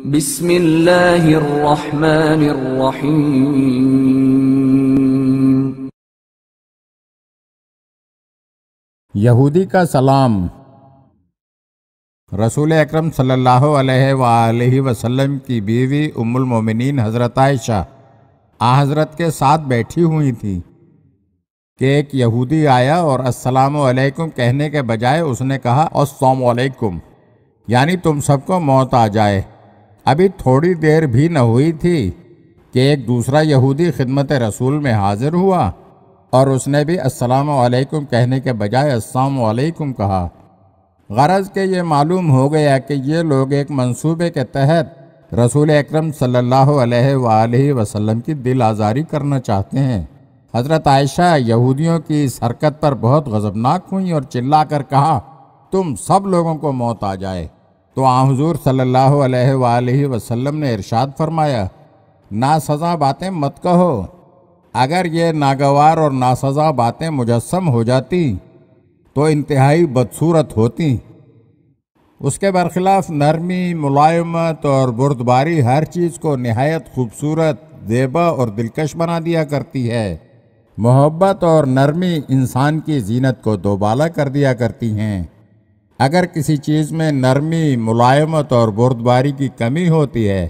यहूदी का सलाम रसूल अक्रम सल्लल्लाहु वसल्लम की बीवी उमुल मोमिनीन हज़रत आयशा आ हज़रत के साथ बैठी हुई थी कि एक यहूदी आया और अस्सलाम कहने के बजाय उसने कहा असलकुम यानी तुम सबको मौत आ जाए अभी थोड़ी देर भी न हुई थी कि एक दूसरा यहूदी खिदमत रसूल में हाजिर हुआ और उसने भी अस्सलाम वालेकुम कहने के बजाय अस्सलाम वालेकुम कहा गरज के ये मालूम हो गया कि ये लोग एक मंसूबे के तहत रसूल अकरम सल्लल्लाहु अलैहि वसल्लम की दिल आज़ारी करना चाहते हैं हज़रत आयशा यहूदियों की इस हरकत पर बहुत गज़बनाक हुई और चिल्ला कर कहा तुम सब लोगों को मौत आ जाए तो आ हजूर सल्लल्लाहु वसलम ने इरशाद फरमाया ना सज़ा बातें मत कहो अगर ये नागवार और नासज़ा बातें मुजस्म हो जाती तो इंतहाई बदसूरत होती उसके बरखिलाफ नरमी मुलायमत और बुरदबारी हर चीज़ को नहायत खूबसूरत जेबा और दिलकश बना दिया करती है मोहब्बत और नरमी इंसान की जीनत को दोबाला कर दिया करती हैं अगर किसी चीज़ में नरमी मुलायमत और बुरदबारी की कमी होती है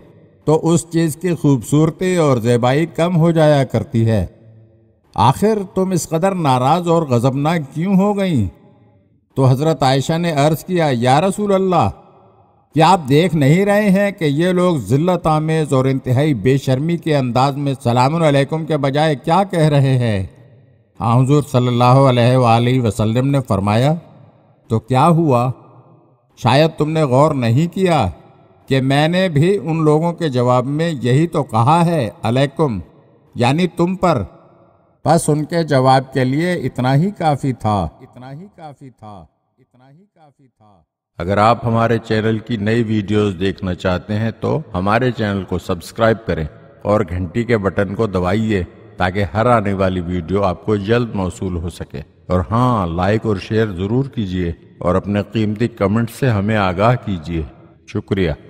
तो उस चीज़ की खूबसूरती और ज़ेबाई कम हो जाया करती है आखिर तुम इस कदर नाराज़ और गज़बनाक क्यों हो गई तो हज़रत आयशा ने अर्ज़ किया या रसूल अल्लाह क्या आप देख नहीं रहे हैं कि ये लोग ज़िल्लत आमेज़ और इंतहाई बेशर्मी के अंदाज में सलामकुम के बजाय क्या कह रहे हैं हजूर सल्ला वसलम ने फरमाया तो क्या हुआ शायद तुमने गौर नहीं किया कि मैंने भी उन लोगों के जवाब में यही तो कहा है अलैकुम यानी तुम पर बस उनके जवाब के लिए इतना ही काफ़ी था इतना ही काफ़ी था इतना ही काफ़ी था अगर आप हमारे चैनल की नई वीडियोस देखना चाहते हैं तो हमारे चैनल को सब्सक्राइब करें और घंटी के बटन को दबाइए ताकि हर आने वाली वीडियो आपको जल्द मौसू हो सके और हाँ लाइक और शेयर ज़रूर कीजिए और अपने कीमती कमेंट से हमें आगाह कीजिए शुक्रिया